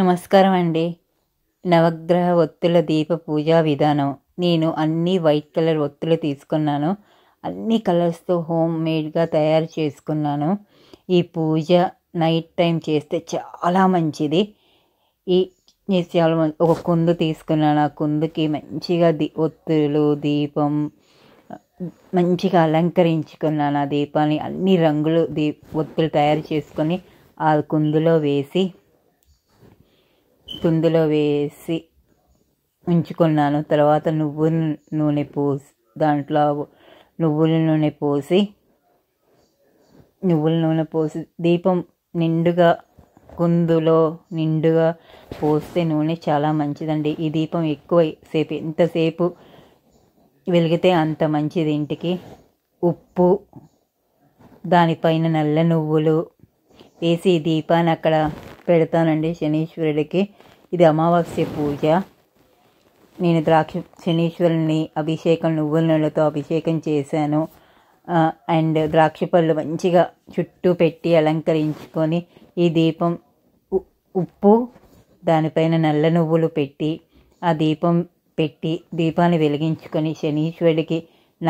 నమస్కారం అండి నవగ్రహ ఒత్తుల దీప పూజా విధానం నేను అన్ని వైట్ కలర్ ఒత్తులు తీసుకున్నాను అన్ని కలర్స్తో హోమ్ మేడ్గా తయారు చేసుకున్నాను ఈ పూజ నైట్ టైం చేస్తే చాలా మంచిది ఈ చాలా ఒక కుందు తీసుకున్నాను ఆ కుందుకి మంచిగా ది ఒత్తులు దీపం మంచిగా అలంకరించుకున్నాను ఆ దీపాన్ని అన్ని రంగులు దీ ఒత్తులు తయారు చేసుకొని ఆ కుందులో వేసి తుందులో వేసి ఉంచుకున్నాను తర్వాత నువ్వుల నూనె పోసి దాంట్లో నువ్వుల నూనె పోసి నువ్వుల నూనె పోసి దీపం నిండుగా కుందులో నిండుగా పోస్తే నూనె చాలా మంచిదండి ఈ దీపం ఎక్కువ సేపు ఎంతసేపు వెలిగితే అంత మంచిది ఇంటికి ఉప్పు దానిపైన నల్ల నువ్వులు వేసి దీపాన్ని అక్కడ పెడతానండి శనీశ్వరుడికి ఇది అమావాస్య పూజ నేను ద్రాక్ష శనీశ్వరుని అభిషేకం నువ్వుల నెలతో అభిషేకం చేశాను అండ్ ద్రాక్ష పళ్ళు మంచిగా చుట్టూ పెట్టి అలంకరించుకొని ఈ దీపం ఉప్పు దానిపైన నల్ల నువ్వులు పెట్టి ఆ దీపం పెట్టి దీపాన్ని వెలిగించుకొని శనీశ్వరుడికి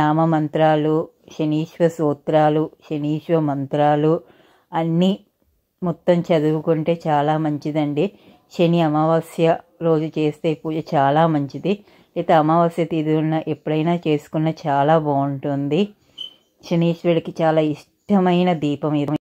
నామమంత్రాలు శనీశ్వ సూత్రాలు శనీశ్వ మంత్రాలు అన్నీ మొత్తం చదువుకుంటే చాలా మంచిదండి శని అమావాస్య రోజు చేస్తే పూజ చాలా మంచిది అయితే అమావాస్య తిథులను ఎప్పుడైనా చేసుకున్న చాలా బాగుంటుంది శనీశ్వరుడికి చాలా ఇష్టమైన దీపం ఇది